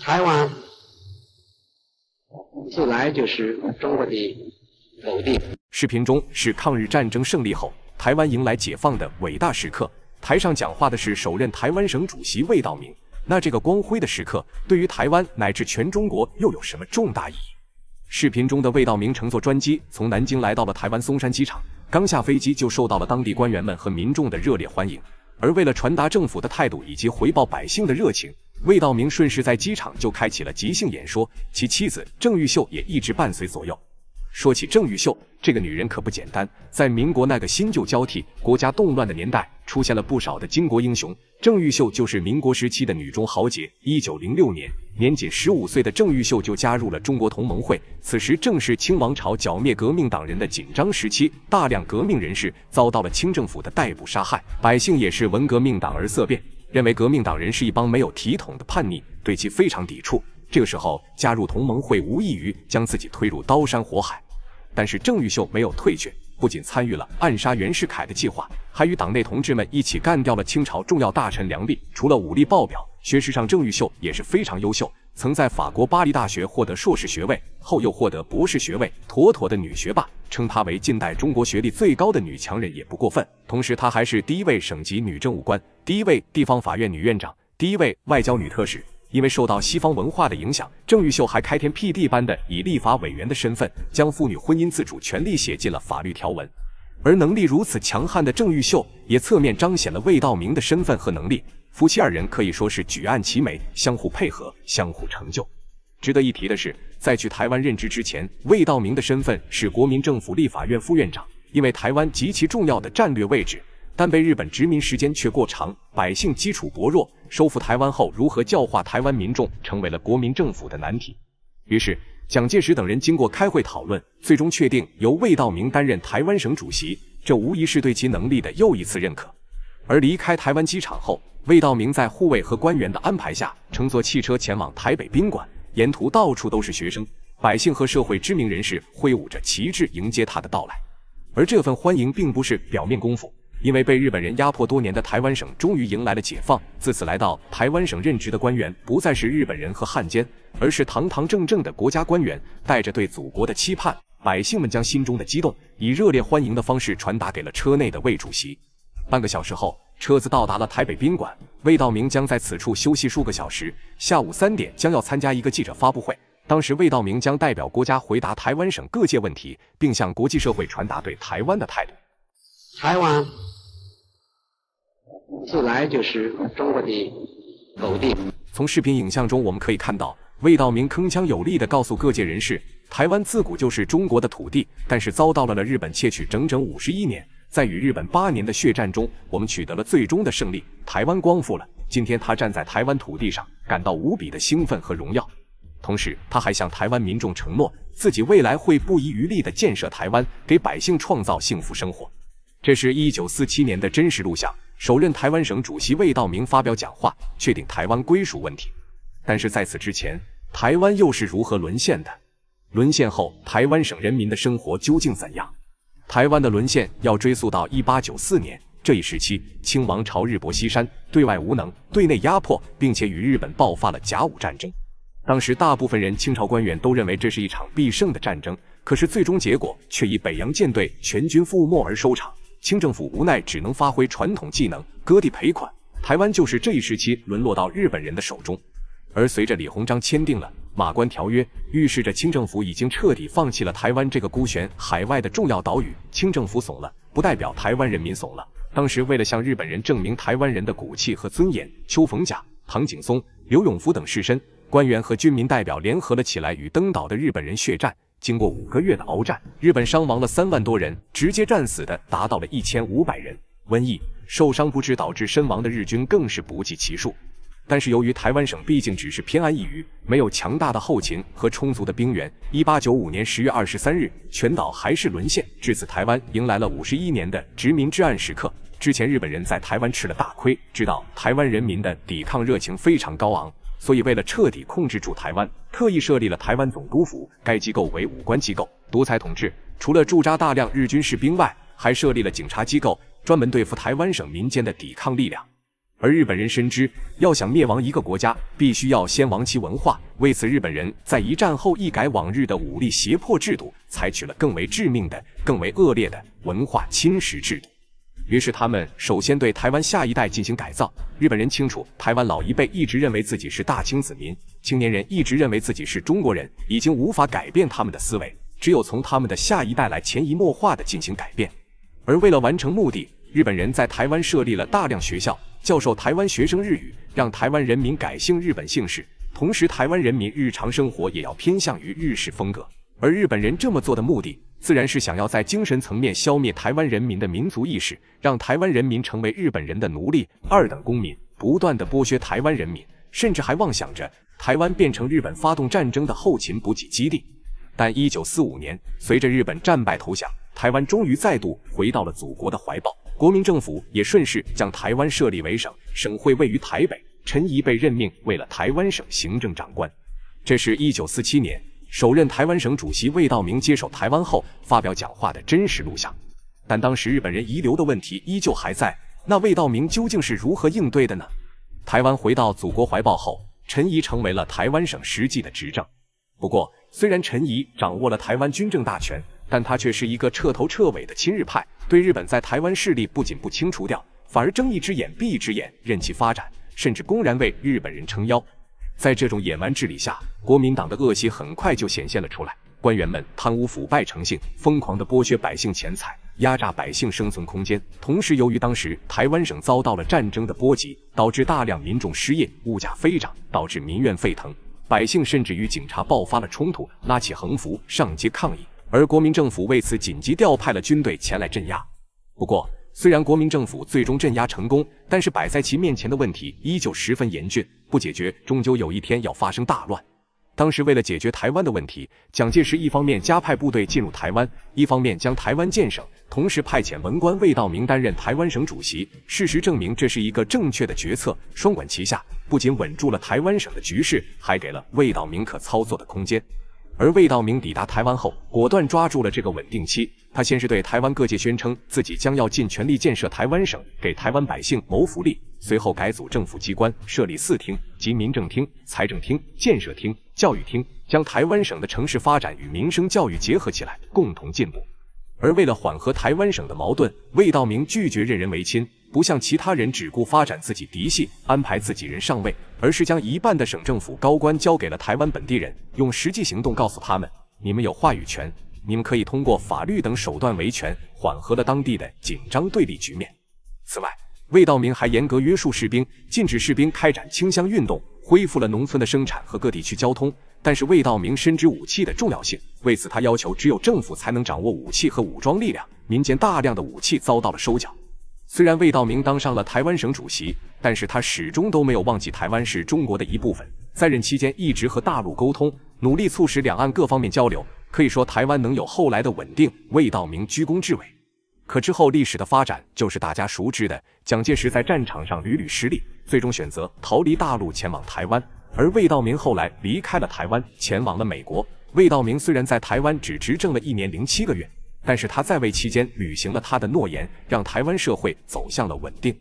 台湾自来就是中国的土地。视频中是抗日战争胜利后，台湾迎来解放的伟大时刻。台上讲话的是首任台湾省主席魏道明。那这个光辉的时刻，对于台湾乃至全中国又有什么重大意义？视频中的魏道明乘坐专机从南京来到了台湾松山机场，刚下飞机就受到了当地官员们和民众的热烈欢迎。而为了传达政府的态度以及回报百姓的热情。魏道明顺势在机场就开启了即兴演说，其妻子郑玉秀也一直伴随左右。说起郑玉秀，这个女人可不简单。在民国那个新旧交替、国家动乱的年代，出现了不少的巾帼英雄，郑玉秀就是民国时期的女中豪杰。一九零六年，年仅十五岁的郑玉秀就加入了中国同盟会，此时正是清王朝剿灭革命党人的紧张时期，大量革命人士遭到了清政府的逮捕杀害，百姓也是闻革命党而色变。认为革命党人是一帮没有体统的叛逆，对其非常抵触。这个时候加入同盟会无异于将自己推入刀山火海。但是郑玉秀没有退却，不仅参与了暗杀袁世凯的计划，还与党内同志们一起干掉了清朝重要大臣梁璧。除了武力爆表，学识上郑玉秀也是非常优秀。曾在法国巴黎大学获得硕士学位，后又获得博士学位，妥妥的女学霸，称她为近代中国学历最高的女强人也不过分。同时，她还是第一位省级女政务官，第一位地方法院女院长，第一位外交女特使。因为受到西方文化的影响，郑玉秀还开天辟地般的以立法委员的身份，将妇女婚姻自主权利写进了法律条文。而能力如此强悍的郑玉秀，也侧面彰显了魏道明的身份和能力。夫妻二人可以说是举案齐眉，相互配合，相互成就。值得一提的是，在去台湾任职之前，魏道明的身份是国民政府立法院副院长。因为台湾极其重要的战略位置，但被日本殖民时间却过长，百姓基础薄弱。收复台湾后，如何教化台湾民众，成为了国民政府的难题。于是，蒋介石等人经过开会讨论，最终确定由魏道明担任台湾省主席。这无疑是对其能力的又一次认可。而离开台湾机场后，魏道明在护卫和官员的安排下，乘坐汽车前往台北宾馆。沿途到处都是学生、百姓和社会知名人士，挥舞着旗帜迎接他的到来。而这份欢迎并不是表面功夫，因为被日本人压迫多年的台湾省终于迎来了解放。自此来到台湾省任职的官员不再是日本人和汉奸，而是堂堂正正的国家官员。带着对祖国的期盼，百姓们将心中的激动以热烈欢迎的方式传达给了车内的魏主席。半个小时后，车子到达了台北宾馆，魏道明将在此处休息数个小时。下午三点将要参加一个记者发布会，当时魏道明将代表国家回答台湾省各界问题，并向国际社会传达对台湾的态度。台湾自来就是中国的狗地。从视频影像中我们可以看到，魏道明铿锵有力地告诉各界人士，台湾自古就是中国的土地，但是遭到了了日本窃取整整五十一年。在与日本八年的血战中，我们取得了最终的胜利，台湾光复了。今天他站在台湾土地上，感到无比的兴奋和荣耀。同时，他还向台湾民众承诺，自己未来会不遗余力地建设台湾，给百姓创造幸福生活。这是一九四七年的真实录像，首任台湾省主席魏道明发表讲话，确定台湾归属问题。但是在此之前，台湾又是如何沦陷的？沦陷后，台湾省人民的生活究竟怎样？台湾的沦陷要追溯到一八九四年这一时期，清王朝日薄西山，对外无能，对内压迫，并且与日本爆发了甲午战争。当时，大部分人、清朝官员都认为这是一场必胜的战争，可是最终结果却以北洋舰队全军覆没而收场。清政府无奈，只能发挥传统技能，割地赔款。台湾就是这一时期沦落到日本人的手中。而随着李鸿章签订了《马关条约》，预示着清政府已经彻底放弃了台湾这个孤悬海外的重要岛屿。清政府怂了，不代表台湾人民怂了。当时，为了向日本人证明台湾人的骨气和尊严，邱逢甲、唐景崧、刘永福等士绅、官员和军民代表联合了起来，与登岛的日本人血战。经过五个月的鏖战，日本伤亡了三万多人，直接战死的达到了一千五百人。瘟疫、受伤不治导致身亡的日军更是不计其数。但是由于台湾省毕竟只是偏安一隅，没有强大的后勤和充足的兵源，一八九五年十月二十三日，全岛还是沦陷。至此，台湾迎来了五十一年的殖民至暗时刻。之前日本人在台湾吃了大亏，知道台湾人民的抵抗热情非常高昂，所以为了彻底控制住台湾，特意设立了台湾总督府。该机构为武官机构，独裁统治。除了驻扎大量日军士兵外，还设立了警察机构，专门对付台湾省民间的抵抗力量。而日本人深知，要想灭亡一个国家，必须要先亡其文化。为此，日本人在一战后一改往日的武力胁迫制度，采取了更为致命的、更为恶劣的文化侵蚀制度。于是，他们首先对台湾下一代进行改造。日本人清楚，台湾老一辈一直认为自己是大清子民，青年人一直认为自己是中国人，已经无法改变他们的思维，只有从他们的下一代来潜移默化的进行改变。而为了完成目的，日本人在台湾设立了大量学校，教授台湾学生日语，让台湾人民改姓日本姓氏，同时台湾人民日常生活也要偏向于日式风格。而日本人这么做的目的，自然是想要在精神层面消灭台湾人民的民族意识，让台湾人民成为日本人的奴隶、二等公民，不断的剥削台湾人民，甚至还妄想着台湾变成日本发动战争的后勤补给基地。但一九四五年，随着日本战败投降。台湾终于再度回到了祖国的怀抱，国民政府也顺势将台湾设立为省，省会位于台北，陈仪被任命为了台湾省行政长官。这是一九四七年首任台湾省主席魏道明接手台湾后发表讲话的真实录像。但当时日本人遗留的问题依旧还在，那魏道明究竟是如何应对的呢？台湾回到祖国怀抱后，陈仪成为了台湾省实际的执政。不过，虽然陈仪掌握了台湾军政大权。但他却是一个彻头彻尾的亲日派，对日本在台湾势力不仅不清除掉，反而睁一只眼闭一只眼，任其发展，甚至公然为日本人撑腰。在这种野蛮治理下，国民党的恶习很快就显现了出来，官员们贪污腐败成性，疯狂的剥削百姓钱财，压榨百姓生存空间。同时，由于当时台湾省遭到了战争的波及，导致大量民众失业，物价飞涨，导致民怨沸腾，百姓甚至与警察爆发了冲突，拉起横幅上街抗议。而国民政府为此紧急调派了军队前来镇压。不过，虽然国民政府最终镇压成功，但是摆在其面前的问题依旧十分严峻，不解决，终究有一天要发生大乱。当时为了解决台湾的问题，蒋介石一方面加派部队进入台湾，一方面将台湾建省，同时派遣文官魏道明担任台湾省主席。事实证明，这是一个正确的决策，双管齐下，不仅稳住了台湾省的局势，还给了魏道明可操作的空间。而魏道明抵达台湾后，果断抓住了这个稳定期。他先是对台湾各界宣称自己将要尽全力建设台湾省，给台湾百姓谋福利。随后改组政府机关，设立四厅，即民政厅、财政厅、建设厅、教育厅，将台湾省的城市发展与民生教育结合起来，共同进步。而为了缓和台湾省的矛盾，魏道明拒绝任人唯亲，不像其他人只顾发展自己嫡系，安排自己人上位，而是将一半的省政府高官交给了台湾本地人，用实际行动告诉他们：你们有话语权，你们可以通过法律等手段维权，缓和了当地的紧张对立局面。此外，魏道明还严格约束士兵，禁止士兵开展清乡运动，恢复了农村的生产和各地区交通。但是魏道明深知武器的重要性，为此他要求只有政府才能掌握武器和武装力量，民间大量的武器遭到了收缴。虽然魏道明当上了台湾省主席，但是他始终都没有忘记台湾是中国的一部分，在任期间一直和大陆沟通，努力促使两岸各方面交流。可以说，台湾能有后来的稳定，魏道明居功至伟。可之后历史的发展就是大家熟知的，蒋介石在战场上屡屡失利，最终选择逃离大陆，前往台湾。而魏道明后来离开了台湾，前往了美国。魏道明虽然在台湾只执政了一年零七个月，但是他在位期间履行了他的诺言，让台湾社会走向了稳定。